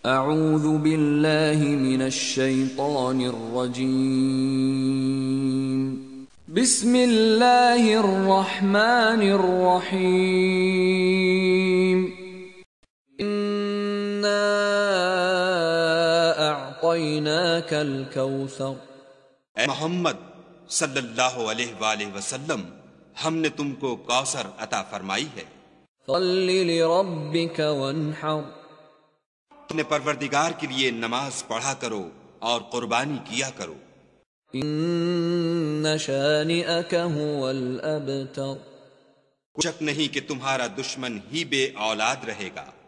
أعوذ بالله من الشيطان الرجيم بسم الله الرحمن الرحيم إنا أعطيناك الكوثر محمد صلى الله عليه وآله وسلم ہم نے تم کو کوثر عطا فرمائی ہے لِرَبِّكَ وَانْحَرْ اپنے پروردگار کے لیے نماز پڑھا کرو اور قربانی کیا کرو نشانی شک نہیں کہ تمہارا دشمن ہی بے اولاد رہے گا